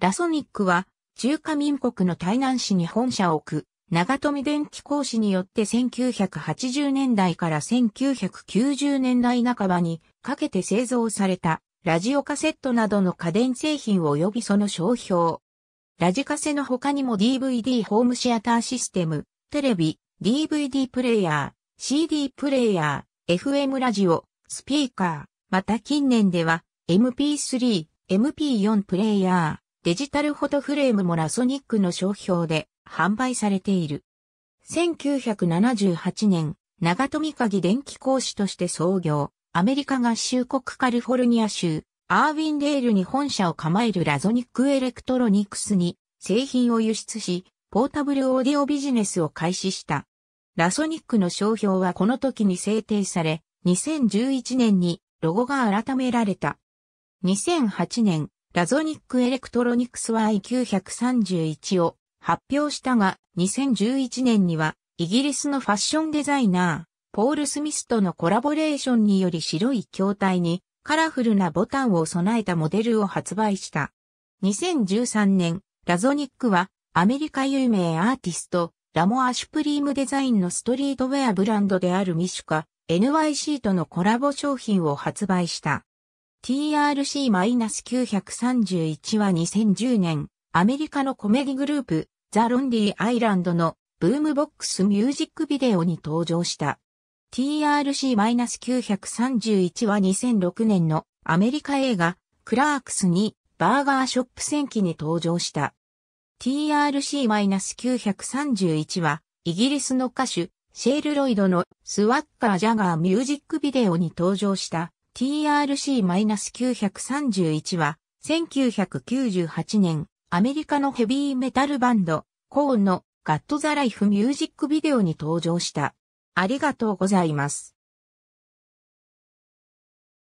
ラソニックは、中華民国の台南市に本社を置く、長富電気工事によって1980年代から1990年代半ばにかけて製造された、ラジオカセットなどの家電製品及びその商標。ラジカセの他にも DVD ホームシアターシステム、テレビ、DVD プレイヤー、CD プレイヤー、FM ラジオ、スピーカー、また近年では MP3、MP4 プレイヤー、デジタルフォトフレームもラソニックの商標で販売されている。1978年、長富鍵電気講師として創業、アメリカ合衆国カリフォルニア州、アーウィンデールに本社を構えるラゾニックエレクトロニクスに製品を輸出し、ポータブルオーディオビジネスを開始した。ラソニックの商標はこの時に制定され、2011年にロゴが改められた。2008年、ラゾニックエレクトロニクスは I931 を発表したが、2011年にはイギリスのファッションデザイナー、ポール・スミスとのコラボレーションにより白い筐体にカラフルなボタンを備えたモデルを発売した。2013年、ラゾニックはアメリカ有名アーティスト、ラモア・シュプリームデザインのストリートウェアブランドであるミシュカ、NYC とのコラボ商品を発売した。TRC-931 は2010年、アメリカのコメディグループ、ザ・ロンリー・アイランドのブームボックスミュージックビデオに登場した。TRC-931 は2006年のアメリカ映画、クラークスにバーガーショップ戦記に登場した。TRC-931 はイギリスの歌手、シェール・ロイドのスワッカー・ジャガーミュージックビデオに登場した TRC-931 は、1998年、アメリカのヘビーメタルバンド、コーンのガットザライフミュージックビデオに登場した。ありがとうございます。